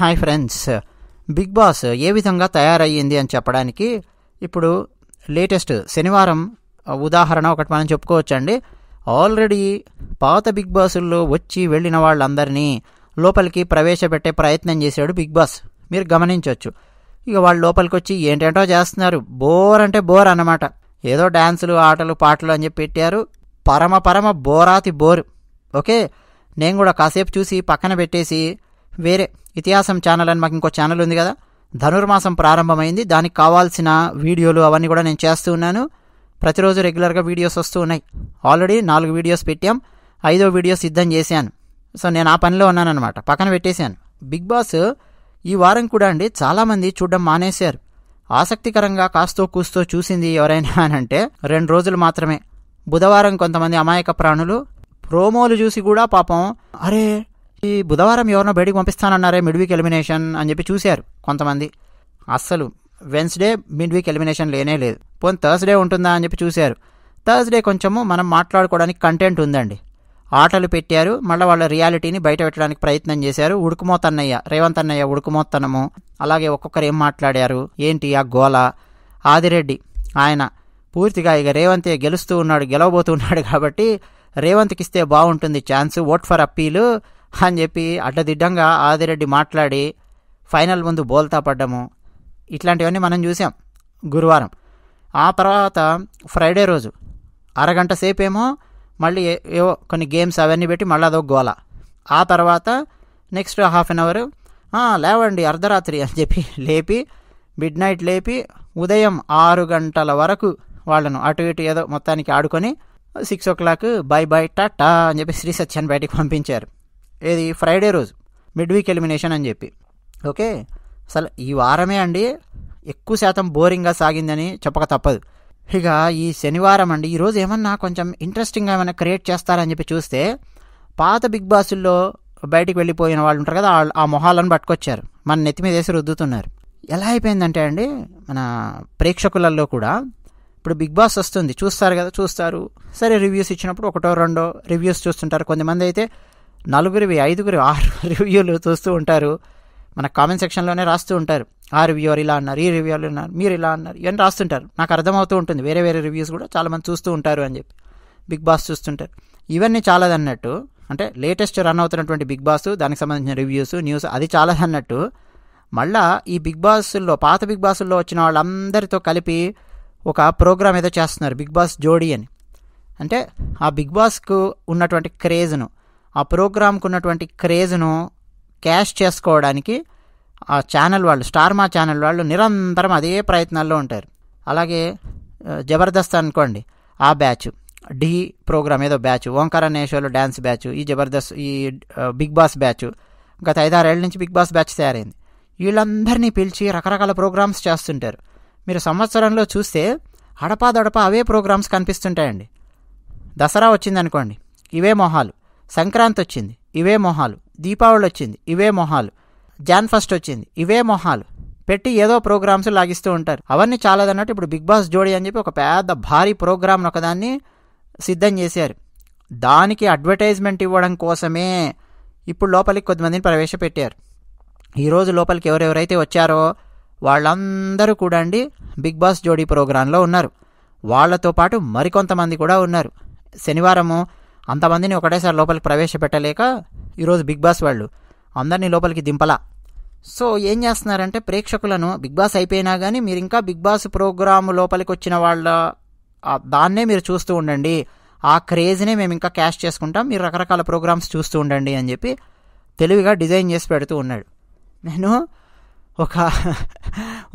hi friends Bigg Boss ఏ విధంగా తయారయ్యింది అని చెప్పడానికి ఇప్పుడు లేటెస్ట్ శనివారం ఉదాహరణ ఒకటి మనం చెప్పుకోవచ్చండి ఆల్రెడీ పాత బిగ్ బాసుల్లో వచ్చి వెళ్ళిన వాళ్ళందరినీ లోపలికి ప్రవేశపెట్టే ప్రయత్నం చేశాడు బిగ్ బాస్ మీరు గమనించవచ్చు ఇక వాళ్ళు లోపలికి వచ్చి ఏంటేంటో చేస్తున్నారు బోర్ అంటే బోర్ అన్నమాట ఏదో డ్యాన్సులు ఆటలు పాటలు అని చెప్పి పెట్టారు పరమ పరమ బోరాతి బోర్ ఓకే నేను కూడా కాసేపు చూసి పక్కన పెట్టేసి వేరే ఇతిహాసం ఛానల్ అని మాకు ఇంకో ఛానల్ ఉంది కదా ధనుర్మాసం ప్రారంభమైంది దానికి కావాల్సిన వీడియోలు అవన్నీ కూడా నేను చేస్తూ ఉన్నాను ప్రతిరోజు రెగ్యులర్గా వీడియోస్ వస్తూ ఉన్నాయి ఆల్రెడీ నాలుగు వీడియోస్ పెట్టాం ఐదో వీడియో సిద్ధం చేశాను సో నేను ఆ పనిలో ఉన్నానమాట పక్కన పెట్టేశాను బిగ్ బాస్ ఈ వారం కూడా అండి చాలామంది చూడడం మానేశారు ఆసక్తికరంగా కాస్తో కూస్తో చూసింది ఎవరైనా అని అంటే రెండు రోజులు మాత్రమే బుధవారం కొంతమంది అమాయక ప్రాణులు ప్రోమోలు చూసి కూడా పాపం అరే ఈ బుధవారం ఎవరినో బయటికి పంపిస్తానన్నారే మిడ్ వీక్ ఎలిమినేషన్ అని చెప్పి చూశారు కొంతమంది అస్సలు వెన్స్డే మిడ్ వీక్ ఎలిమినేషన్ లేనే లేదు పోనీ థర్స్డే ఉంటుందా అని చెప్పి చూశారు థర్స్డే కొంచెము మనం మాట్లాడుకోవడానికి కంటెంట్ ఉందండి ఆటలు పెట్టారు మళ్ళీ వాళ్ళ రియాలిటీని బయట పెట్టడానికి ప్రయత్నం చేశారు ఉడుకుమోతన్నయ్య రేవంత్ అన్నయ్య ఉడుకుమోతనము అలాగే ఒక్కొక్కరు ఏం మాట్లాడారు ఏంటి ఆ గోల ఆదిరెడ్డి ఆయన పూర్తిగా ఇక రేవంతే గెలుస్తూ ఉన్నాడు గెలవబోతున్నాడు కాబట్టి రేవంత్కి ఇస్తే బాగుంటుంది ఛాన్స్ ఓట్ ఫర్ అప్పీలు అని చెప్పి అడ్డదిడ్డంగా ఆదిరెడ్డి మాట్లాడి ఫైనల్ ముందు బోల్తా పడ్డము ఇట్లాంటివన్నీ మనం చూసాం గురువారం ఆ తర్వాత ఫ్రైడే రోజు అరగంట సేపేమో మళ్ళీ ఏవో కొన్ని గేమ్స్ అవన్నీ పెట్టి మళ్ళీ అదొక గోల ఆ తర్వాత నెక్స్ట్ హాఫ్ అన్ అవర్ లేవండి అర్ధరాత్రి అని చెప్పి లేపి మిడ్ నైట్ లేపి ఉదయం ఆరు గంటల వరకు వాళ్ళను అటు ఇటు ఏదో మొత్తానికి ఆడుకొని six o'clock bye bye ta అని చెప్పి శ్రీ సత్యాన్ని బయటికి పంపించారు ఏది ఫ్రైడే రోజు మిడ్ వీక్ ఎలిమినేషన్ అని చెప్పి ఓకే అసలు ఈ వారమే అండి ఎక్కువ శాతం బోరింగ్గా సాగిందని చెప్పక తప్పదు ఇక ఈ శనివారం అండి ఈరోజు ఏమన్నా కొంచెం ఇంట్రెస్టింగ్గా ఏమైనా క్రియేట్ చేస్తారని చెప్పి చూస్తే పాత బిగ్ బాసుల్లో బయటికి వెళ్ళిపోయిన వాళ్ళు ఉంటారు కదా ఆ మొహాలను పట్టుకొచ్చారు మన నెత్తి మీద వేసి రుద్దుతున్నారు ఎలా అయిపోయిందంటే అండి మన ప్రేక్షకులలో కూడా ఇప్పుడు బిగ్ బాస్ వస్తుంది చూస్తారు కదా చూస్తారు సరే రివ్యూస్ ఇచ్చినప్పుడు ఒకటో రెండో రివ్యూస్ చూస్తుంటారు కొంతమంది అయితే నలుగురివి ఐదుగురు ఆరు రివ్యూలు చూస్తూ ఉంటారు మన కామెంట్ సెక్షన్లోనే రాస్తూ ఉంటారు ఆ రివ్యూ ఇలా అన్నారు ఈ రివ్యూలు అన్నారు మీరు ఇలా అన్నారు ఇవన్నీ రాస్తుంటారు నాకు అర్థమవుతూ ఉంటుంది వేరే వేరే రివ్యూస్ కూడా చాలామంది చూస్తూ ఉంటారు అని చెప్పి బిగ్ బాస్ చూస్తుంటారు ఇవన్నీ అన్నట్టు అంటే లేటెస్ట్ రన్ అవుతున్నటువంటి బిగ్ బాస్ దానికి సంబంధించిన రివ్యూస్ న్యూస్ అది అన్నట్టు మళ్ళా ఈ బిగ్ బాస్ల్లో పాత బిగ్ బాస్ల్లో వచ్చిన వాళ్ళందరితో కలిపి ఒక ప్రోగ్రామ్ ఏదో చేస్తున్నారు బిగ్ బాస్ జోడీ అని అంటే ఆ బిగ్ బాస్కు ఉన్నటువంటి క్రేజ్ను ఆ ప్రోగ్రామ్కు ఉన్నటువంటి క్రేజ్ను క్యాష్ చేసుకోవడానికి ఆ ఛానల్ వాళ్ళు స్టార్ మా ఛానల్ వాళ్ళు నిరంతరం అదే ప్రయత్నాల్లో ఉంటారు అలాగే జబర్దస్త్ అనుకోండి ఆ బ్యాచ్ డి ప్రోగ్రామ్ ఏదో బ్యాచ్ ఓంకార నేషోలు డ్యాన్స్ బ్యాచ్ ఈ జబర్దస్త్ ఈ బిగ్ బాస్ బ్యాచ్ గత ఏళ్ళ నుంచి బిగ్ బాస్ బ్యాచ్ తయారైంది వీళ్ళందరినీ పిలిచి రకరకాల ప్రోగ్రామ్స్ చేస్తుంటారు మీరు సంవత్సరంలో చూస్తే హడపాదడపా అవే ప్రోగ్రామ్స్ కనిపిస్తుంటాయండి దసరా వచ్చిందనుకోండి ఇవే మొహాలు సంక్రాంతి వచ్చింది ఇవే మొహాలు దీపావళి వచ్చింది ఇవే మొహాలు జాన్ ఫస్ట్ వచ్చింది ఇవే మొహాలు పెట్టి ఏదో ప్రోగ్రామ్స్ లాగిస్తూ ఉంటారు అవన్నీ చాలాదన్నట్టు ఇప్పుడు బిగ్ బాస్ జోడీ అని చెప్పి ఒక పెద్ద భారీ ప్రోగ్రామ్ ఒకదాన్ని సిద్ధం చేశారు దానికి అడ్వర్టైజ్మెంట్ ఇవ్వడం కోసమే ఇప్పుడు లోపలికి కొద్దిమందిని ప్రవేశపెట్టారు ఈరోజు లోపలికి ఎవరెవరైతే వచ్చారో వాళ్ళందరూ కూడా అండి బిగ్ బాస్ జోడీ ప్రోగ్రాంలో ఉన్నారు వాళ్లతో పాటు మరికొంతమంది కూడా ఉన్నారు శనివారము అంతమందిని ఒకటేసారి లోపలికి ప్రవేశపెట్టలేక ఈరోజు బిగ్ బాస్ వాళ్ళు అందరినీ లోపలికి దింపలా సో ఏం చేస్తున్నారంటే ప్రేక్షకులను బిగ్ బాస్ అయిపోయినా కానీ మీరు ఇంకా బిగ్ బాస్ ప్రోగ్రామ్ లోపలికి వచ్చిన వాళ్ళ దాన్నే మీరు చూస్తూ ఉండండి ఆ క్రేజ్నే మేము ఇంకా క్యాష్ చేసుకుంటాం మీరు రకరకాల ప్రోగ్రామ్స్ చూస్తూ ఉండండి అని చెప్పి తెలివిగా డిజైన్ చేసి పెడుతూ ఉన్నాడు నేను ఒక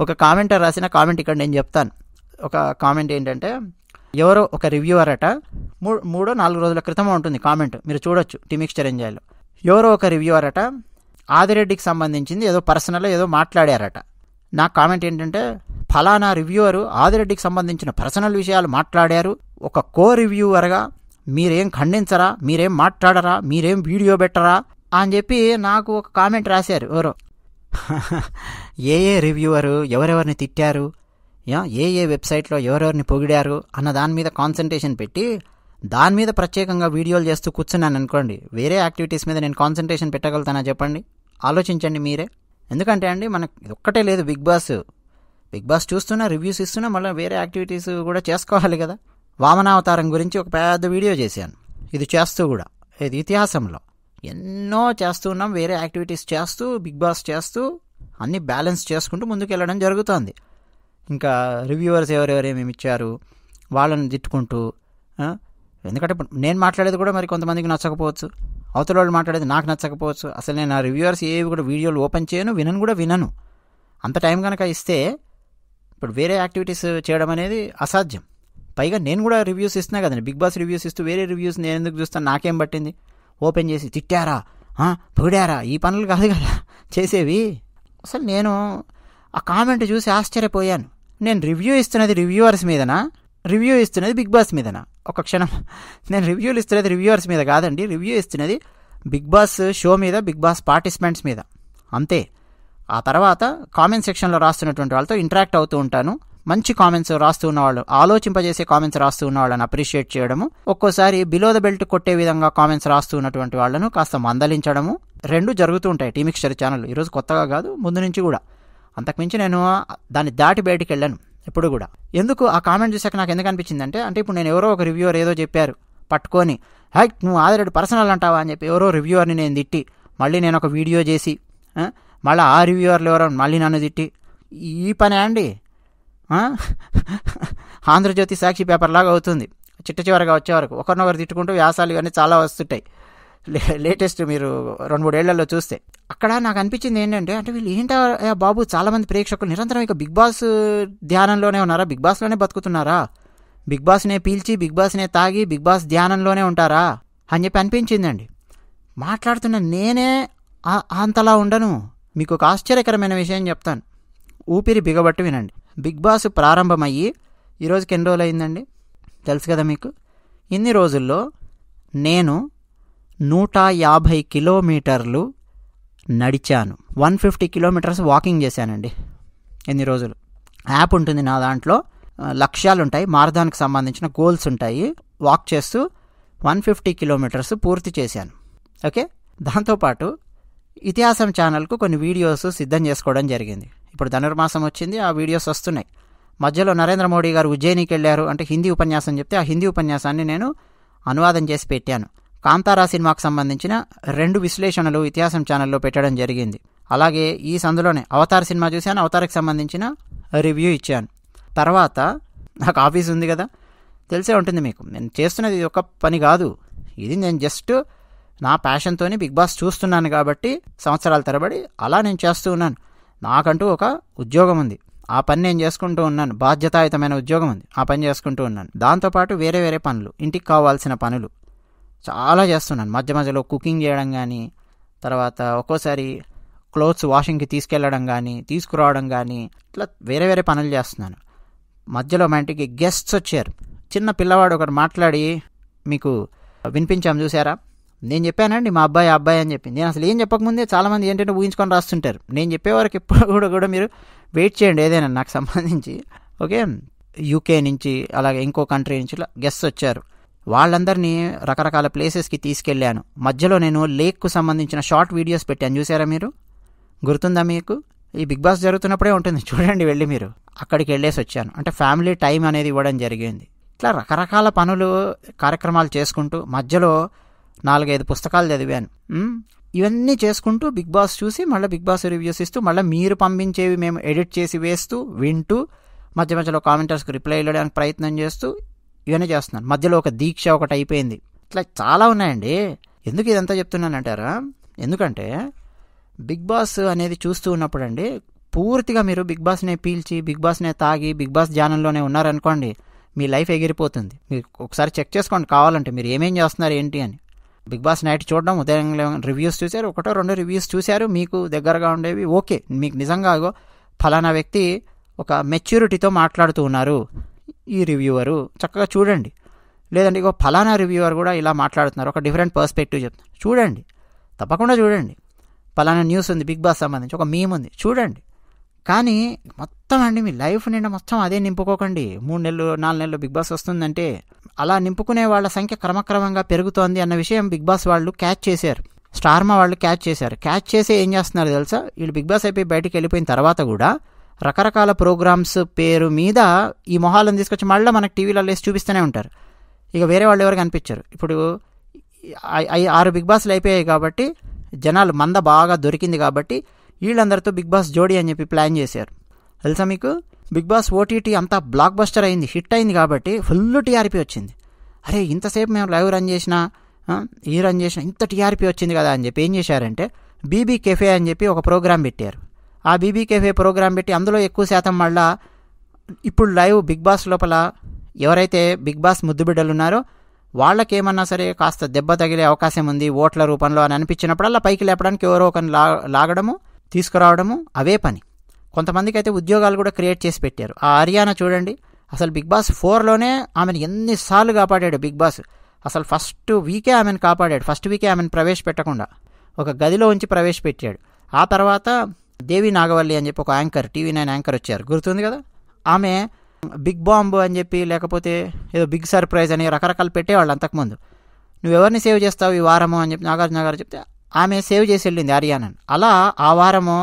ఒక కామెంటర్ రాసిన కామెంట్ ఇక్కడ నేను చెప్తాను ఒక కామెంట్ ఏంటంటే ఎవరో ఒక రివ్యూ అట మూడో నాలుగు రోజుల క్రితం ఉంటుంది కామెంట్ మీరు చూడొచ్చు టిమిక్స్చర్ ఎంజాయ్లో ఎవరో ఒక రివ్యూ అరట ఆదిరెడ్డికి సంబంధించింది ఏదో పర్సనల్ ఏదో మాట్లాడారట నా కామెంట్ ఏంటంటే ఫలానా రివ్యూవరు ఆదిరెడ్డికి సంబంధించిన పర్సనల్ విషయాలు మాట్లాడారు ఒక కో రివ్యూవర్గా మీరేం ఖండించరా మీరేం మాట్లాడరా మీరేం వీడియో పెట్టరా అని చెప్పి నాకు ఒక కామెంట్ రాశారు ఎవరో ఏ ఏ రివ్యూవరు ఎవరెవరిని తిట్టారు ఏ ఏ వెబ్సైట్లో ఎవరెవరిని పొగిడారు అన్న దాని మీద కాన్సన్ట్రేషన్ పెట్టి దాని మీద ప్రత్యేకంగా వీడియోలు చేస్తూ కూర్చున్నాను అనుకోండి వేరే యాక్టివిటీస్ మీద నేను కాన్సన్ట్రేషన్ పెట్టగలుగుతానా చెప్పండి ఆలోచించండి మీరే ఎందుకంటే అండి మనకు ఒక్కటే లేదు బిగ్ బాస్ బిగ్ బాస్ చూస్తున్నా రివ్యూస్ ఇస్తున్నా మళ్ళీ వేరే యాక్టివిటీస్ కూడా చేసుకోవాలి కదా వామనావతారం గురించి ఒక పెద్ద వీడియో చేశాను ఇది చేస్తూ కూడా ఇది ఇతిహాసంలో ఎన్నో చేస్తూ ఉన్నాం వేరే యాక్టివిటీస్ చేస్తూ బిగ్ బాస్ చేస్తూ అన్నీ బ్యాలెన్స్ చేసుకుంటూ ముందుకు వెళ్ళడం జరుగుతుంది ఇంకా రివ్యూవర్స్ ఏమేమి ఇచ్చారు వాళ్ళని తిట్టుకుంటూ ఎందుకంటే నేను మాట్లాడేది కూడా మరి కొంతమందికి నచ్చకపోవచ్చు అవతల వాళ్ళు మాట్లాడేది నాకు నచ్చకపోవచ్చు అసలు నేను ఆ రివ్యూవర్స్ ఏవి కూడా వీడియోలు ఓపెన్ చేయను వినను కూడా వినను అంత టైం కనుక ఇస్తే ఇప్పుడు వేరే యాక్టివిటీస్ చేయడం అనేది అసాధ్యం పైగా నేను కూడా రివ్యూస్ ఇస్తున్నా కదండి బిగ్ బాస్ రివ్యూస్ ఇస్తూ వేరే రివ్యూస్ నేను ఎందుకు చూస్తాను నాకేం పట్టింది ఓపెన్ చేసి తిట్టారా పొగిడారా ఈ పనులు కాదు కదా చేసేవి అసలు నేను ఆ కామెంట్ చూసి ఆశ్చర్యపోయాను నేను రివ్యూ ఇస్తున్నది రివ్యూవర్స్ మీదనా రివ్యూ ఇస్తున్నది బిగ్ బాస్ మీదనా ఒక క్షణం నేను రివ్యూలు ఇస్తున్నది రివ్యూవర్స్ మీద కాదండి రివ్యూ ఇస్తున్నది బిగ్ బాస్ షో మీద బిగ్ బాస్ పార్టిసిపెంట్స్ మీద అంతే ఆ తర్వాత కామెంట్ సెక్షన్లో రాస్తున్నటువంటి వాళ్ళతో ఇంటరాక్ట్ అవుతూ ఉంటాను మంచి కామెంట్స్ రాస్తూ ఉన్నవాళ్ళు ఆలోచింపజేసే కామెంట్స్ రాస్తూ ఉన్న వాళ్ళని అప్రిషియేట్ చేయడము ఒక్కోసారి బిలో ద బెల్ట్ కొట్టే విధంగా కామెంట్స్ రాస్తూ ఉన్నటువంటి వాళ్ళను కాస్త మందలించడము రెండు జరుగుతూ ఉంటాయి టీమిక్స్టర్ ఛానల్ ఈరోజు కొత్తగా కాదు ముందు నుంచి కూడా అంతకుమించి నేను దాన్ని దాటి బయటికి వెళ్ళాను ఎప్పుడు కూడా ఎందుకు ఆ కామెంట్ చూసాక నాకు ఎందుకు అనిపించిందంటే అంటే ఇప్పుడు నేను ఎవరో ఒక రివ్యూర్ ఏదో చెప్పారు పట్టుకొని హై నువ్వు ఆదిరెడ్డి పర్సనల్ అంటావా అని చెప్పి ఎవరో రివ్యూర్ని నేను తిట్టి మళ్ళీ నేను ఒక వీడియో చేసి మళ్ళీ ఆ రివ్యూర్లు ఎవరో మళ్ళీ నన్ను తిట్టి ఈ పనే అండి ఆంధ్రజ్యోతి సాక్షి పేపర్ లాగా అవుతుంది చిట్ట చివరిగా వచ్చే వరకు ఒకరినొకరు తిట్టుకుంటూ వ్యాసాలు ఇవన్నీ చాలా వస్తుంటాయి లేటెస్ట్ మీరు రెండు మూడు ఏళ్లలో చూస్తే అక్కడ నాకు అనిపించింది ఏంటంటే అంటే వీళ్ళు ఏంటో బాబు చాలామంది ప్రేక్షకులు నిరంతరం ఇక బిగ్ బాస్ ధ్యానంలోనే ఉన్నారా బిగ్ బాస్లోనే బతుకుతున్నారా బిగ్ బాస్నే పీల్చి బిగ్ బాస్నే తాగి బిగ్ బాస్ ధ్యానంలోనే ఉంటారా అని చెప్పి అనిపించిందండి మాట్లాడుతున్న నేనే అంతలా ఉండను మీకు ఒక ఆశ్చర్యకరమైన విషయం చెప్తాను ఊపిరి బిగబట్టి వినండి బిగ్ బాస్ ప్రారంభమయ్యి ఈరోజుకి ఎన్ని రోజులు అయిందండి తెలుసు కదా మీకు ఇన్ని రోజుల్లో నేను నూట యాభై కిలోమీటర్లు నడిచాను వన్ ఫిఫ్టీ కిలోమీటర్స్ వాకింగ్ చేశానండి ఎన్ని రోజులు యాప్ ఉంటుంది నా దాంట్లో లక్ష్యాలు ఉంటాయి మారథాన్కి సంబంధించిన గోల్స్ ఉంటాయి వాక్ చేస్తూ వన్ ఫిఫ్టీ కిలోమీటర్స్ పూర్తి చేశాను ఓకే దాంతోపాటు ఇతిహాసం ఛానల్కు కొన్ని వీడియోస్ సిద్ధం చేసుకోవడం జరిగింది ఇప్పుడు ధనుర్మాసం వచ్చింది ఆ వీడియోస్ వస్తున్నాయి మధ్యలో నరేంద్ర మోడీ గారు ఉజ్జయినికి వెళ్ళారు అంటే హిందీ ఉపన్యాసం చెప్తే ఆ హిందీ ఉపన్యాసాన్ని నేను అనువాదం చేసి పెట్టాను కాంతారా సినిమాకు సంబంధించిన రెండు విశ్లేషణలు ఇతిహాసం ఛానల్లో పెట్టడం జరిగింది అలాగే ఈ సందులోనే అవతార్ సినిమా చూశాను అవతార్కి సంబంధించిన రివ్యూ ఇచ్చాను తర్వాత నాకు ఆఫీస్ ఉంది కదా తెలిసే ఉంటుంది మీకు నేను చేస్తున్నది ఒక పని కాదు ఇది నేను జస్ట్ నా ప్యాషన్తోనే బిగ్ బాస్ చూస్తున్నాను కాబట్టి సంవత్సరాల తరబడి అలా నేను చేస్తూ ఉన్నాను నాకంటూ ఒక ఉద్యోగం ఉంది ఆ పని నేను చేసుకుంటూ ఉన్నాను బాధ్యతాయుతమైన ఉద్యోగం ఉంది ఆ పని చేసుకుంటూ ఉన్నాను దాంతోపాటు వేరే వేరే పనులు ఇంటికి కావాల్సిన పనులు చాలా చేస్తున్నాను మధ్య మధ్యలో కుకింగ్ చేయడం కానీ తర్వాత ఒక్కోసారి క్లోత్స్ వాషింగ్కి తీసుకెళ్ళడం కానీ తీసుకురావడం కానీ ఇట్లా వేరే వేరే పనులు చేస్తున్నాను మధ్యలో మా ఇంటికి గెస్ట్స్ వచ్చారు చిన్న పిల్లవాడు ఒకటి మాట్లాడి మీకు వినిపించాము చూసారా నేను చెప్పానండి మా అబ్బాయి అబ్బాయి అని చెప్పి నేను అసలు ఏం చెప్పకముందే చాలామంది ఏంటంటే ఊహించుకొని రాస్తుంటారు నేను చెప్పేవారికి ఎప్పుడు కూడా కూడా మీరు వెయిట్ చేయండి ఏదైనా నాకు సంబంధించి ఓకే యూకే నుంచి అలాగే ఇంకో కంట్రీ నుంచి ఇలా గెస్ట్ వచ్చారు వాళ్ళందరినీ రకరకాల ప్లేసెస్కి తీసుకెళ్ళాను మధ్యలో నేను లేక్కు సంబంధించిన షార్ట్ వీడియోస్ పెట్టాను చూసారా మీరు గుర్తుందా మీకు ఈ బిగ్ బాస్ జరుగుతున్నప్పుడే ఉంటుంది చూడండి వెళ్ళి మీరు అక్కడికి వెళ్ళేసి వచ్చాను అంటే ఫ్యామిలీ టైం అనేది ఇవ్వడం జరిగింది ఇట్లా రకరకాల పనులు కార్యక్రమాలు చేసుకుంటూ మధ్యలో నాలుగైదు పుస్తకాలు చదివాను ఇవన్నీ చేసుకుంటూ బిగ్ బాస్ చూసి మళ్ళీ బిగ్ బాస్ రివ్యూస్ ఇస్తూ మళ్ళీ మీరు పంపించేవి మేము ఎడిట్ చేసి వేస్తూ వింటూ మధ్య మధ్యలో కామెంటర్స్కి రిప్లై ఇవ్వడానికి ప్రయత్నం చేస్తూ ఇవన్నీ చేస్తున్నాను మధ్యలో ఒక దీక్ష ఒకటి అయిపోయింది ఇట్లా చాలా ఉన్నాయండి ఎందుకు ఇదంతా చెప్తున్నానంటారా ఎందుకంటే బిగ్ బాస్ అనేది చూస్తూ ఉన్నప్పుడు అండి పూర్తిగా మీరు బిగ్ బాస్నే పీల్చి బిగ్ బాస్నే తాగి బిగ్ బాస్ ధ్యానంలోనే ఉన్నారనుకోండి మీ లైఫ్ ఎగిరిపోతుంది మీరు ఒకసారి చెక్ చేసుకోండి కావాలంటే మీరు ఏమేం చేస్తున్నారు ఏంటి అని బిగ్ బాస్ నైట్ చూడడం ఉదయం రివ్యూస్ చూశారు ఒకటో రెండు రివ్యూస్ చూశారు మీకు దగ్గరగా ఉండేవి ఓకే మీకు నిజంగా ఫలానా వ్యక్తి ఒక మెచ్యూరిటీతో మాట్లాడుతూ ఉన్నారు ఈ రివ్యూవరు చక్కగా చూడండి లేదంటే ఇక ఫలానా రివ్యూవర్ కూడా ఇలా మాట్లాడుతున్నారు ఒక డిఫరెంట్ పర్స్పెక్టివ్ చెప్తున్నారు చూడండి తప్పకుండా చూడండి ఫలానా న్యూస్ ఉంది బిగ్ బాస్ సంబంధించి ఒక మీమ్ ఉంది చూడండి కానీ మొత్తం అండి మీ లైఫ్ నిండా మొత్తం అదే నింపుకోకండి మూడు నెలలు నాలుగు నెలలు బిగ్ బాస్ వస్తుందంటే అలా నింపుకునే వాళ్ళ సంఖ్య క్రమక్రమంగా పెరుగుతోంది అన్న విషయం బిగ్ బాస్ వాళ్ళు క్యాచ్ చేశారు స్టార్మా వాళ్ళు క్యాచ్ చేశారు క్యాచ్ చేసి ఏం చేస్తున్నారు తెలుసా వీళ్ళు బిగ్ బాస్ అయిపోయి బయటికి వెళ్ళిపోయిన తర్వాత కూడా రకరకాల ప్రోగ్రామ్స్ పేరు మీద ఈ మొహాలను తీసుకొచ్చి మళ్ళీ మనకు టీవీలలో వేసి చూపిస్తూనే ఉంటారు ఇక వేరే వాళ్ళు ఎవరు అనిపించరు ఇప్పుడు ఆరు బిగ్ బాస్లు అయిపోయాయి కాబట్టి జనాలు మంద బాగా దొరికింది కాబట్టి వీళ్ళందరితో బిగ్ బాస్ జోడీ అని చెప్పి ప్లాన్ చేశారు తెలుసా మీకు బిగ్ బాస్ ఓటీటీ అంతా బ్లాక్ బస్టర్ అయింది హిట్ అయింది కాబట్టి ఫుల్ టీఆర్పీ వచ్చింది అరే ఇంతసేపు మేము లైవ్ రన్ చేసినా ఈ రన్ చేసిన ఇంత టీఆర్పీ వచ్చింది కదా అని చెప్పి ఏం చేశారంటే బీబీ కెఫే అని చెప్పి ఒక ప్రోగ్రామ్ పెట్టారు ఆ బీబీకేఫే ప్రోగ్రాం పెట్టి అందులో ఎక్కువ శాతం మళ్ళా ఇప్పుడు లైవ్ బిగ్ బాస్ లోపల ఎవరైతే బిగ్ బాస్ ముద్దుబిడ్డలు ఉన్నారో వాళ్ళకేమన్నా సరే కాస్త దెబ్బ తగిలే అవకాశం ఉంది ఓట్ల రూపంలో అని అనిపించినప్పుడల్లా పైకి లేపడానికి ఎవరో ఒకరిని లా లాగడము తీసుకురావడము అవే పని కొంతమందికి అయితే ఉద్యోగాలు కూడా క్రియేట్ చేసి పెట్టారు ఆ హర్యానా చూడండి అసలు బిగ్ బాస్ ఫోర్లోనే ఆమెను ఎన్నిసార్లు కాపాడాడు బిగ్ బాస్ అసలు ఫస్ట్ వీకే ఆమెను కాపాడాడు ఫస్ట్ వీకే ఆమెను ప్రవేశపెట్టకుండా ఒక గదిలో ఉంచి ప్రవేశపెట్టాడు ఆ తర్వాత దేవి నాగవల్లి అని చెప్పి ఒక యాంకర్ టీవీ నైన్ యాంకర్ వచ్చారు గుర్తుంది కదా ఆమె బిగ్ బాంబ్ అని చెప్పి లేకపోతే ఏదో బిగ్ సర్ప్రైజ్ అని రకరకాలు పెట్టేవాళ్ళు అంతకుముందు నువ్వు ఎవరిని సేవ్ చేస్తావు ఈ వారము అని చెప్పి నాగార్జున గారు చెప్తే ఆమె సేవ్ చేసి వెళ్ళింది ఆర్యానని అలా ఆ వారము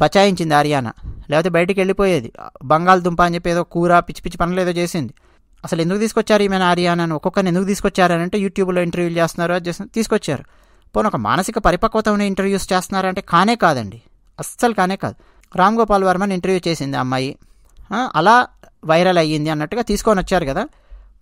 బచాయించింది ఆర్యానా లేకపోతే బయటికి వెళ్ళిపోయేది బంగాళదుంప అని చెప్పి ఏదో కూర పిచ్చి పిచ్చి పనులు ఏదో చేసింది అసలు ఎందుకు తీసుకొచ్చారు ఈమెను ఆర్యానని ఒక్కొక్కరిని ఎందుకు తీసుకొచ్చారనంటే యూట్యూబ్లో ఇంటర్వ్యూలు చేస్తున్నారు అది చేస్తున్నారు తీసుకొచ్చారు పోనీ ఒక మానసిక పరిపక్వత ఉన్న ఇంటర్వ్యూస్ చేస్తున్నారంటే కానే కాదండి అస్సలు కానే కాదు రామ్ గోపాల్ వర్మని ఇంటర్వ్యూ చేసింది అమ్మాయి అలా వైరల్ అయ్యింది అన్నట్టుగా తీసుకొని వచ్చారు కదా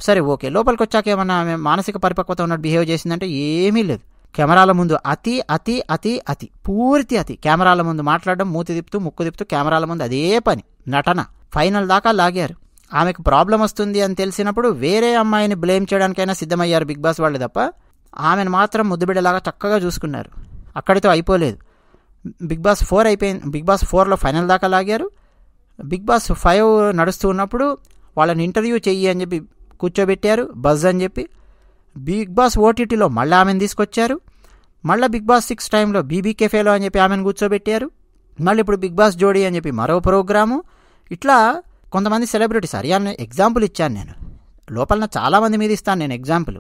సరే ఓకే లోపలికి వచ్చాక ఏమన్నా ఆమె మానసిక పరిపక్వత ఉన్నట్టు బిహేవ్ చేసిందంటే ఏమీ లేదు కెమెరాల ముందు అతి అతి అతి అతి పూర్తి అతి కెమెరాల ముందు మాట్లాడడం మూతి తిప్పుతూ ముక్కు తిప్పుతూ కెమెరాల ముందు అదే పని నటన ఫైనల్ దాకా లాగారు ఆమెకు ప్రాబ్లం వస్తుంది అని తెలిసినప్పుడు వేరే అమ్మాయిని బ్లేమ్ చేయడానికైనా సిద్ధమయ్యారు బిగ్ బాస్ వాళ్ళు తప్ప ఆమెను మాత్రం ముద్దుబిడ్డలాగా చక్కగా చూసుకున్నారు అక్కడితో అయిపోలేదు బిగ్ బాస్ ఫోర్ అయిపోయింది బిగ్ బాస్ ఫోర్లో ఫైనల్ దాకా లాగారు బిగ్ బాస్ ఫైవ్ నడుస్తూ ఉన్నప్పుడు వాళ్ళని ఇంటర్వ్యూ చెయ్యి అని చెప్పి కూర్చోబెట్టారు బజ్ అని చెప్పి బిగ్ బాస్ ఓటీటీలో మళ్ళీ ఆమెను తీసుకొచ్చారు మళ్ళీ బిగ్ బాస్ సిక్స్ టైంలో బీబీ ఫేలో అని చెప్పి ఆమెను కూర్చోబెట్టారు మళ్ళీ ఇప్పుడు బిగ్ బాస్ జోడీ అని చెప్పి మరో ప్రోగ్రాము ఇట్లా కొంతమంది సెలబ్రిటీస్ అని ఎగ్జాంపుల్ ఇచ్చాను నేను లోపల చాలామంది మీద ఇస్తాను నేను ఎగ్జాంపుల్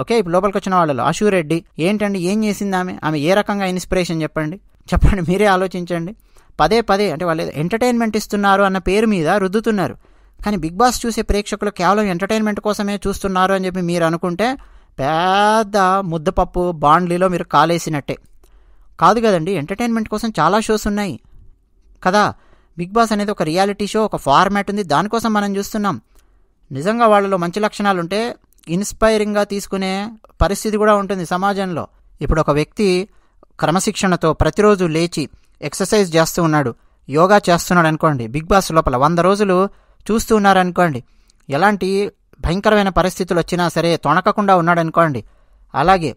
ఓకే ఇప్పుడు లోపలికి వచ్చిన వాళ్ళలో ఆశు రెడ్డి ఏంటండి ఏం చేసింది ఆమె ఆమె ఏ రకంగా ఇన్స్పిరేషన్ చెప్పండి చెప్పండి మీరే ఆలోచించండి పదే పదే అంటే వాళ్ళు ఎంటర్టైన్మెంట్ ఇస్తున్నారు అన్న పేరు మీద రుద్దుతున్నారు కానీ బిగ్ బాస్ చూసే ప్రేక్షకులు కేవలం ఎంటర్టైన్మెంట్ కోసమే చూస్తున్నారు అని చెప్పి మీరు అనుకుంటే పెద్ద ముద్దపప్పు బాండ్లీలో మీరు కాలేసినట్టే కాదు కదండి ఎంటర్టైన్మెంట్ కోసం చాలా షోస్ ఉన్నాయి కదా బిగ్ బాస్ అనేది ఒక రియాలిటీ షో ఒక ఫార్మాట్ ఉంది దానికోసం మనం చూస్తున్నాం నిజంగా వాళ్ళలో మంచి లక్షణాలు ఉంటే ఇన్స్పైరింగ్గా తీసుకునే పరిస్థితి కూడా ఉంటుంది సమాజంలో ఇప్పుడు ఒక వ్యక్తి క్రమశిక్షణతో ప్రతిరోజు లేచి ఎక్సర్సైజ్ చేస్తూ ఉన్నాడు యోగా చేస్తున్నాడు అనుకోండి బిగ్ బాస్ లోపల వంద రోజులు చూస్తూ ఉన్నారనుకోండి ఎలాంటి భయంకరమైన పరిస్థితులు వచ్చినా సరే తొణకకుండా ఉన్నాడనుకోండి అలాగే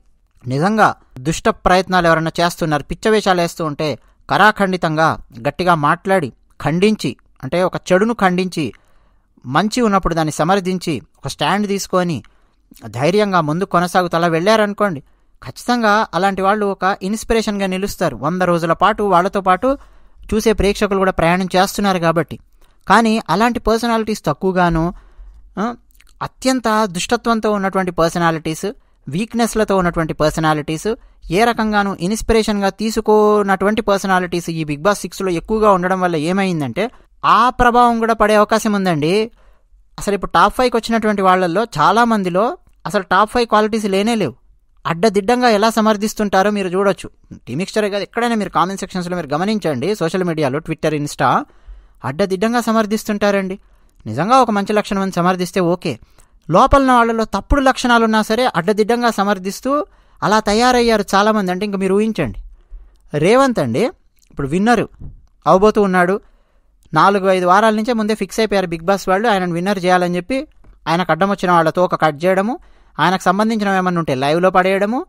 నిజంగా దుష్ట ప్రయత్నాలు ఎవరైనా చేస్తున్నారు పిచ్చవేషాలు వేస్తూ ఉంటే కరాఖండితంగా గట్టిగా మాట్లాడి ఖండించి అంటే ఒక చెడును ఖండించి మంచి ఉన్నప్పుడు దాన్ని సమర్థించి ఒక స్టాండ్ తీసుకొని ధైర్యంగా ముందు కొనసాగుతూ అలా వెళ్ళారనుకోండి ఖచ్చితంగా అలాంటి వాళ్ళు ఒక ఇన్స్పిరేషన్గా నిలుస్తారు వంద రోజుల పాటు వాళ్ళతో పాటు చూసే ప్రేక్షకులు కూడా ప్రయాణం చేస్తున్నారు కాబట్టి కానీ అలాంటి పర్సనాలిటీస్ తక్కువగాను అత్యంత దుష్టత్వంతో ఉన్నటువంటి పర్సనాలిటీస్ వీక్నెస్లతో ఉన్నటువంటి పర్సనాలిటీస్ ఏ రకంగానూ ఇన్స్పిరేషన్గా తీసుకోనటువంటి పర్సనాలిటీస్ ఈ బిగ్ బాస్ సిక్స్లో ఎక్కువగా ఉండడం వల్ల ఏమైందంటే ఆ ప్రభావం కూడా పడే అవకాశం ఉందండి అసలు ఇప్పుడు టాప్ ఫైవ్కి వచ్చినటువంటి వాళ్ళల్లో చాలామందిలో అసలు టాప్ ఫైవ్ క్వాలిటీస్ లేనే లేవు అడ్డదిడ్డంగా ఎలా సమర్థిస్తుంటారో మీరు చూడొచ్చు టీమిక్స్టరే కాదు ఎక్కడైనా మీరు కామెంట్ సెక్షన్స్లో మీరు గమనించండి సోషల్ మీడియాలో ట్విట్టర్ ఇన్స్టా అడ్డదిడ్డంగా సమర్థిస్తుంటారండి నిజంగా ఒక మంచి లక్షణం అని సమర్థిస్తే ఓకే లోపల వాళ్ళలో తప్పుడు లక్షణాలు ఉన్నా సరే అడ్డదిడ్డంగా సమర్థిస్తూ అలా తయారయ్యారు చాలామంది అంటే ఇంక మీరు ఊహించండి రేవంత్ అండి ఇప్పుడు విన్నరు అవబోతూ ఉన్నాడు నాలుగు ఐదు వారాల నుంచే ముందే ఫిక్స్ అయిపోయారు బిగ్ బాస్ వాళ్ళు ఆయన విన్నర్ చేయాలని చెప్పి ఆయనకు అడ్డం వచ్చిన వాళ్ళ తోక కట్ చేయడము ఆయనకు సంబంధించిన ఏమన్నా ఉంటే లైవ్లో పడేయడము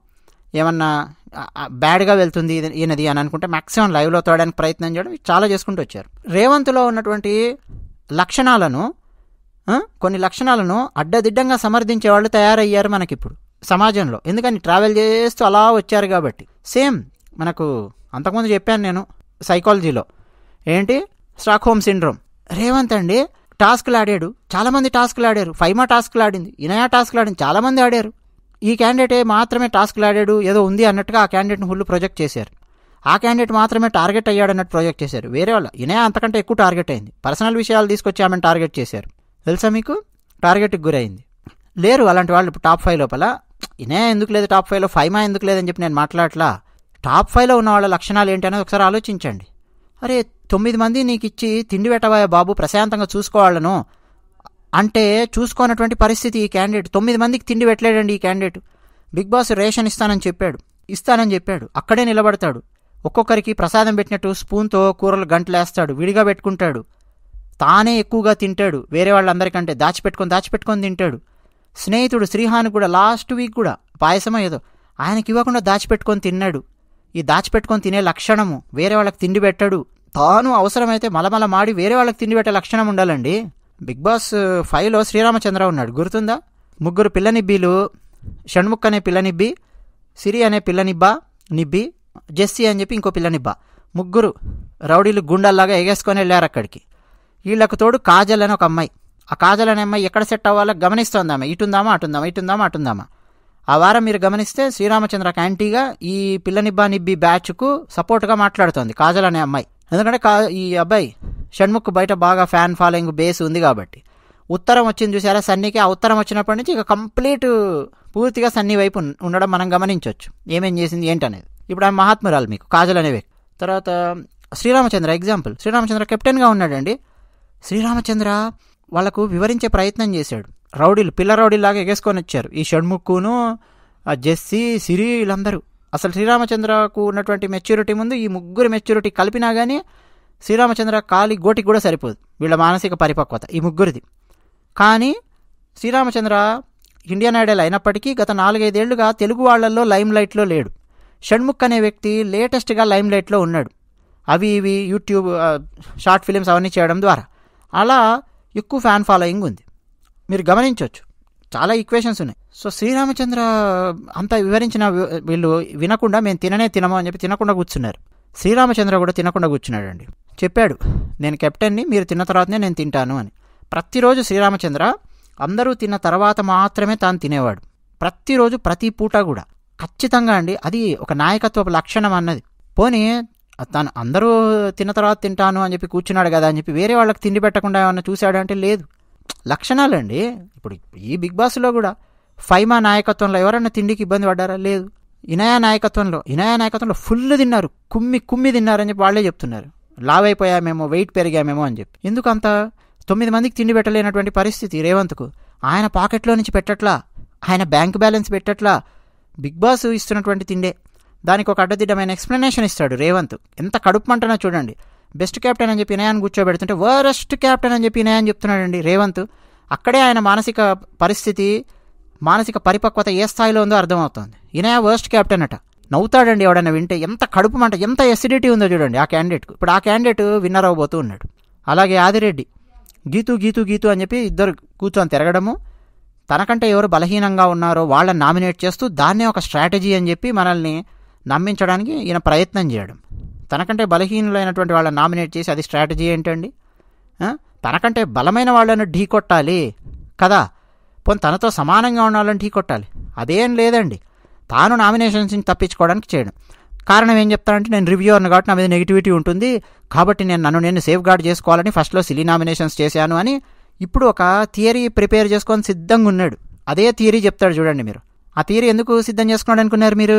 ఏమన్నా బ్యాడ్గా వెళ్తుంది ఈయనది అని అనుకుంటే మ్యాక్సిమం లైవ్లో తోడడానికి ప్రయత్నం చేయడం చాలా చేసుకుంటూ వచ్చారు రేవంత్లో ఉన్నటువంటి లక్షణాలను కొన్ని లక్షణాలను అడ్డదిడ్డంగా సమర్థించే వాళ్ళు తయారయ్యారు మనకిప్పుడు సమాజంలో ఎందుకని ట్రావెల్ చేస్తూ అలా వచ్చారు కాబట్టి సేమ్ మనకు అంతకుముందు చెప్పాను నేను సైకాలజీలో ఏంటి స్టాక్ హోమ్ సిండ్రోమ్ రేవంత్ అండి టాస్క్లు ఆడాడు చాలామంది టాస్క్లు ఆడారు ఫైమా టాస్క్లు ఆడింది ఇనయా టాస్క్లు ఆడింది చాలామంది ఆడారు ఈ క్యాండిడేటే మాత్రమే టాస్క్లు ఆడాడు ఏదో ఉంది అన్నట్టుగా ఆ క్యాండిడేట్ని ఫుల్ ప్రొజెక్ట్ చేశారు ఆ క్యాండిడేట్ మాత్రమే టార్గెట్ అయ్యాడు అన్నట్టు ప్రొజెక్ట్ చేశారు వేరే వాళ్ళ ఇనయా అంతకంటే ఎక్కువ టార్గెట్ అయింది పర్సనల్ విషయాలు తీసుకొచ్చి ఆమెను టార్గెట్ చేశారు తెలుసా మీకు టార్గెట్కి గురైంది లేరు అలాంటి వాళ్ళు టాప్ ఫైవ్ లోపల ఇనయా ఎందుకు లేదు టాప్ ఫైవ్లో ఫైమా ఎందుకు లేదని చెప్పి నేను మాట్లాడలా టాప్ ఫైవ్లో ఉన్న వాళ్ళ లక్షణాలు ఏంటి అనేది ఒకసారి ఆలోచించండి అరే తొమ్మిది మంది నీకు ఇచ్చి తిండి పెట్టబోయే బాబు ప్రశాంతంగా చూసుకోవాలను అంటే చూసుకోనటువంటి పరిస్థితి ఈ క్యాండిడేట్ తొమ్మిది మందికి తిండి పెట్టలేడండి ఈ క్యాండిడేట్ బిగ్ బాస్ రేషన్ ఇస్తానని చెప్పాడు ఇస్తానని చెప్పాడు అక్కడే నిలబడతాడు ఒక్కొక్కరికి ప్రసాదం పెట్టినట్టు స్పూన్తో కూరలు గంటలేస్తాడు విడిగా పెట్టుకుంటాడు తానే ఎక్కువగా తింటాడు వేరే వాళ్ళందరికంటే దాచిపెట్టుకొని దాచిపెట్టుకొని తింటాడు స్నేహితుడు శ్రీహాన్ కూడా లాస్ట్ వీక్ కూడా పాయసమో ఏదో ఆయనకి ఇవ్వకుండా దాచిపెట్టుకొని తిన్నాడు ఈ దాచిపెట్టుకొని తినే లక్షణము వేరే వాళ్ళకి తిండి పెట్టడు తాను అవసరమైతే మలమల మాడి వేరే వాళ్ళకి తిండి పెట్టే లక్షణం ఉండాలండి బిగ్ బాస్ ఫైవ్లో శ్రీరామచంద్ర ఉన్నాడు గుర్తుందా ముగ్గురు పిల్లనిబ్బీలు షణ్ముఖ్ అనే పిల్లనిబ్బి సిరి అనే పిల్లనిబ్బా నిబ్బి జెస్సీ అని చెప్పి ఇంకో పిల్లనిబ్బా ముగ్గురు రౌడీలు గుండల్లాగా ఎగేసుకొని వెళ్ళారు అక్కడికి వీళ్ళకు తోడు కాజల్ అని ఒక అమ్మాయి ఆ కాజల్ అనే అమ్మాయి ఎక్కడ సెట్ అవ్వాలో గమనిస్తోందామా ఇటుందామా అటుందామా ఇటుందామా అటుందామా ఆ వారం మీరు గమనిస్తే శ్రీరామచంద్ర క్యాంటీగా ఈ పిల్లనిబ్బా నిబ్బి బ్యాచ్కు సపోర్ట్గా మాట్లాడుతోంది కాజల్ అనే అమ్మాయి ఎందుకంటే కా ఈ అబ్బాయి షణ్ముఖ్ బయట బాగా ఫ్యాన్ ఫాలోయింగ్ బేస్ ఉంది కాబట్టి ఉత్తరం వచ్చింది చూసారా సన్నీకి ఆ ఉత్తరం వచ్చినప్పటి నుంచి ఇక కంప్లీట్ పూర్తిగా సన్నీ వైపు ఉండడం మనం గమనించవచ్చు ఏమేం చేసింది ఏంటనేది ఇప్పుడు ఆయన మహాత్మురాలు మీకు కాజల్ అనే వ్యక్తి తర్వాత శ్రీరామచంద్ర ఎగ్జాంపుల్ శ్రీరామచంద్ర కెప్టెన్గా ఉన్నాడండి శ్రీరామచంద్ర వాళ్లకు వివరించే ప్రయత్నం చేశాడు రౌడీలు పిల్ల రౌడీలాగా ఎగేసుకొని వచ్చారు ఈ షణ్ముక్కును ఆ జెస్సీ సిరి వీళ్ళందరూ అసలు శ్రీరామచంద్రకు ఉన్నటువంటి మెచ్యూరిటీ ముందు ఈ ముగ్గురు మెచ్యూరిటీ కలిపినా కానీ శ్రీరామచంద్ర కాలి గోటికి కూడా సరిపోదు వీళ్ళ మానసిక పరిపక్వత ఈ ముగ్గురిది కానీ శ్రీరామచంద్ర ఇండియన్ ఐడల్ అయినప్పటికీ గత నాలుగైదేళ్లుగా తెలుగు వాళ్లల్లో లైమ్ లైట్లో లేడు షణ్ముఖ్ అనే వ్యక్తి లేటెస్ట్గా లైమ్ లైట్లో ఉన్నాడు అవి ఇవి యూట్యూబ్ షార్ట్ ఫిలిమ్స్ అవన్నీ చేయడం ద్వారా అలా ఎక్కువ ఫ్యాన్ ఫాలోయింగ్ ఉంది మీరు గమనించవచ్చు చాలా ఈక్వేషన్స్ ఉన్నాయి సో శ్రీరామచంద్ర అంత వివరించిన వీళ్ళు వినకుండా మేము తిననే తినము అని చెప్పి తినకుండా కూర్చున్నారు శ్రీరామచంద్ర కూడా తినకుండా కూర్చున్నాడండి చెప్పాడు నేను కెప్టెన్ని మీరు తిన్న తర్వాతనే నేను తింటాను అని ప్రతిరోజు శ్రీరామచంద్ర అందరూ తిన్న తర్వాత మాత్రమే తాను తినేవాడు ప్రతిరోజు ప్రతి పూట కూడా ఖచ్చితంగా అండి అది ఒక నాయకత్వ లక్షణం అన్నది పోనీ తను అందరూ తిన్న తర్వాత తింటాను అని చెప్పి కూర్చున్నాడు కదా అని చెప్పి వేరే వాళ్ళకి తిండి పెట్టకుండా ఏమన్నా చూశాడంటే లేదు లక్షణాలండి ఇప్పుడు ఈ బిగ్ బాస్లో కూడా ఫైమా నాయకత్వంలో ఎవరైనా తిండికి ఇబ్బంది పడ్డారా లేదు ఇనయా నాయకత్వంలో ఇనయా నాయకత్వంలో ఫుల్ తిన్నారు కుమ్మి కుమ్మి తిన్నారని చెప్పి వాళ్ళే చెప్తున్నారు లావ్ అయిపోయామేమో వెయిట్ పెరిగామేమో అని చెప్పి ఎందుకంత తొమ్మిది మందికి తిండి పెట్టలేనటువంటి పరిస్థితి రేవంత్కు ఆయన పాకెట్లో నుంచి పెట్టట్లా ఆయన బ్యాంక్ బ్యాలెన్స్ పెట్టట్లా బిగ్ బాస్ ఇస్తున్నటువంటి తిండే దానికి ఒక అడ్డదిడ్డమైన ఎక్స్ప్లెనేషన్ ఇస్తాడు రేవంత్ ఎంత కడుపు అంటనో చూడండి బెస్ట్ క్యాప్టెన్ అని చెప్పి ఇనయాన్ని కూర్చోబెడుతుంటే వరస్ట్ క్యాప్టెన్ అని చెప్పి ఇనయాన్ని చెప్తున్నాడండి రేవంత్ అక్కడే ఆయన మానసిక పరిస్థితి మానసిక పరిపక్వత ఏ స్థాయిలో ఉందో అర్థమవుతోంది ఇనయా వర్స్ట్ క్యాప్టెన్ అట నవ్వుతాడండి ఎవడన్నా వింటే ఎంత కడుపు మంట ఎంత ఎసిడిటీ ఉందో చూడండి ఆ క్యాండిడేట్కు ఇప్పుడు ఆ క్యాండిడేట్ విన్నర్ అవ్వబోతూ ఉన్నాడు అలాగే ఆదిరెడ్డి గీతు గీతు గీతు అని చెప్పి ఇద్దరు కూర్చొని తిరగడము తనకంటే ఎవరు బలహీనంగా ఉన్నారో వాళ్ళని నామినేట్ చేస్తూ దాన్నే ఒక స్ట్రాటజీ అని చెప్పి మనల్ని నమ్మించడానికి ఈయన ప్రయత్నం చేయడం తనకంటే బలహీనులైనటువంటి వాళ్ళని నామినేట్ చేసి అది స్ట్రాటజీ ఏంటండి తనకంటే బలమైన వాళ్ళను ఢీ కొట్టాలి కదా పోనీ తనతో సమానంగా ఉండాలని ఢీ కొట్టాలి అదేం లేదండి తాను నామినేషన్స్ తప్పించుకోవడానికి చేయడం కారణం ఏం చెప్తానంటే నేను రివ్యూర్ను కాబట్టి నా మీద నెగిటివిటీ ఉంటుంది కాబట్టి నేను నన్ను నేను సేఫ్ గార్డ్ చేసుకోవాలని ఫస్ట్లో సిలీ నామినేషన్స్ చేశాను అని ఇప్పుడు ఒక థియరీ ప్రిపేర్ చేసుకొని సిద్ధంగా ఉన్నాడు అదే థియరీ చెప్తాడు చూడండి మీరు ఆ థియరీ ఎందుకు సిద్ధం చేసుకోండి అనుకున్నారు మీరు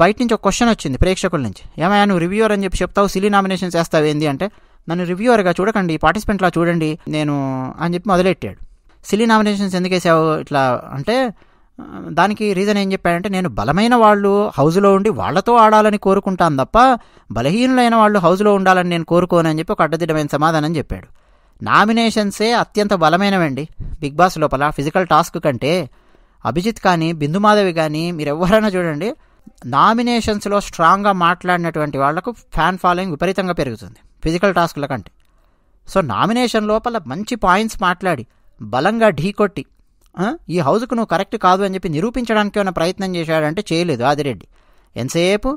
బయట నుంచి ఒక క్వశ్చన్ వచ్చింది ప్రేక్షకుల నుంచి ఏమయ్యా నువ్వు రివ్యూర్ అని చెప్పి చెప్తావు సిలీ నామినేషన్స్ వేస్తావు ఏంది అంటే నన్ను రివ్యూవర్గా చూడకండి పార్టిసిపెంట్లా చూడండి నేను అని చెప్పి మొదలెట్టాడు సిలీ నామినేషన్స్ ఎందుకు వేసావు ఇట్లా అంటే దానికి రీజన్ ఏం చెప్పాడంటే నేను బలమైన వాళ్ళు హౌజ్లో ఉండి వాళ్లతో ఆడాలని కోరుకుంటాను తప్ప బలహీనులైన వాళ్ళు హౌజ్లో ఉండాలని నేను కోరుకోనని చెప్పి ఒక అడ్డదిడ్డమైన సమాధానం చెప్పాడు నామినేషన్సే అత్యంత బలమైనవండి బిగ్ బాస్ లోపల ఫిజికల్ టాస్క్ కంటే అభిజిత్ కానీ బిందుమాధవి కానీ మీరు ఎవరైనా చూడండి నామినేషన్స్లో స్ట్రాంగ్గా మాట్లాడినటువంటి వాళ్లకు ఫ్యాన్ ఫాలోయింగ్ విపరీతంగా పెరుగుతుంది ఫిజికల్ టాస్క్ల కంటే సో నామినేషన్ లోపల మంచి పాయింట్స్ మాట్లాడి బలంగా ఢీ కొట్టి ఈ హౌస్కు నువ్వు కరెక్ట్ కాదు అని చెప్పి నిరూపించడానికి ఏమైనా ప్రయత్నం చేశాడంటే చేయలేదు ఆదిరెడ్డి ఎంతసేపు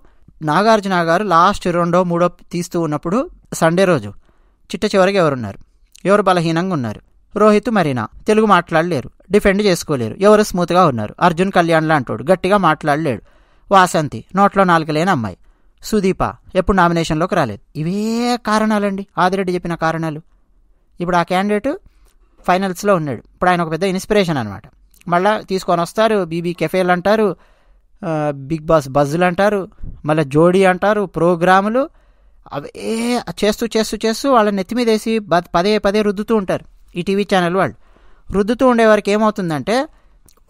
నాగార్జున గారు లాస్ట్ రెండో మూడో తీస్తూ ఉన్నప్పుడు సండే రోజు చిట్ట చివరికి ఎవరున్నారు ఎవరు బలహీనంగా ఉన్నారు రోహిత్ మరీనా తెలుగు మాట్లాడలేరు డిఫెండ్ చేసుకోలేరు ఎవరు స్మూత్గా ఉన్నారు అర్జున్ కళ్యాణ్ లాంటోడు గట్టిగా మాట్లాడలేడు వాసంతి నోట్లో నాలుగు లేని అమ్మాయి సుదీప ఎప్పుడు నామినేషన్లోకి రాలేదు ఇవే కారణాలండి ఆదిరెడ్డి చెప్పిన కారణాలు ఇప్పుడు ఆ క్యాండిడేట్ ఫైనల్స్లో ఉన్నాడు ఇప్పుడు ఆయన ఒక పెద్ద ఇన్స్పిరేషన్ అనమాట మళ్ళీ తీసుకొని వస్తారు బీబీ కెఫేలు అంటారు బిగ్ బాస్ బజ్జులు అంటారు మళ్ళీ జోడీ అంటారు ప్రోగ్రాములు అవే చేస్తూ చేస్తూ చేస్తూ వాళ్ళ నెత్తిమీదేసి బ పదే పదే రుద్దుతూ ఉంటారు ఈ టీవీ ఛానల్ వాళ్ళు రుద్దుతూ ఉండేవారికి ఏమవుతుందంటే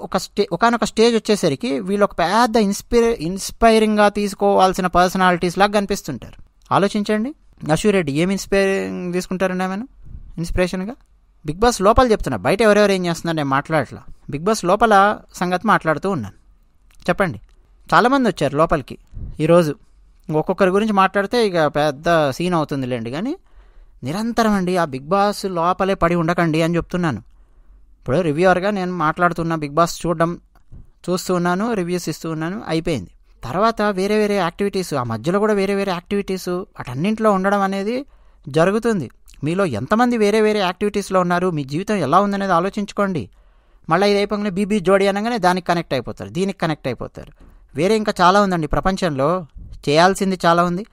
ఒక స్టే ఒకనొక స్టేజ్ వచ్చేసరికి వీళ్ళు ఒక పెద్ద ఇన్స్పైర్ ఇన్స్పైరింగ్గా తీసుకోవాల్సిన పర్సనాలిటీస్ లాగా కనిపిస్తుంటారు ఆలోచించండి రెడ్డి ఏమి ఇన్స్పైరింగ్ తీసుకుంటారండి ఆమెను ఇన్స్పిరేషన్గా బిగ్ బాస్ లోపల చెప్తున్నా బయట ఎవరెవరు ఏం చేస్తున్నారు నేను మాట్లాడట్లా బిగ్ బాస్ లోపల సంగతి మాట్లాడుతూ ఉన్నాను చెప్పండి చాలామంది వచ్చారు లోపలికి ఈరోజు ఒక్కొక్కరి గురించి మాట్లాడితే ఇక పెద్ద సీన్ అవుతుందిలేండి కానీ నిరంతరం అండి ఆ బిగ్ బాస్ లోపలే పడి ఉండకండి అని చెప్తున్నాను ఇప్పుడు రివ్యూవర్గా నేను మాట్లాడుతున్న బిగ్ బాస్ చూడడం చూస్తూ ఉన్నాను రివ్యూస్ ఇస్తూ ఉన్నాను అయిపోయింది తర్వాత వేరే వేరే యాక్టివిటీస్ ఆ మధ్యలో కూడా వేరే వేరే యాక్టివిటీస్ వాటన్నింటిలో ఉండడం అనేది జరుగుతుంది మీలో ఎంతమంది వేరే వేరే యాక్టివిటీస్లో ఉన్నారు మీ జీవితం ఎలా ఉందనేది ఆలోచించుకోండి మళ్ళీ ఇది అయిపోగానే బీబీ జోడీ అనగానే దానికి కనెక్ట్ అయిపోతారు దీనికి కనెక్ట్ అయిపోతారు వేరే ఇంకా చాలా ఉందండి ప్రపంచంలో చేయాల్సింది చాలా ఉంది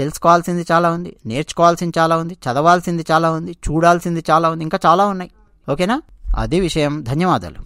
తెలుసుకోవాల్సింది చాలా ఉంది నేర్చుకోవాల్సింది చాలా ఉంది చదవాల్సింది చాలా ఉంది చూడాల్సింది చాలా ఉంది ఇంకా చాలా ఉన్నాయి ఓకేనా అదే విషయం ధన్యవాదాలు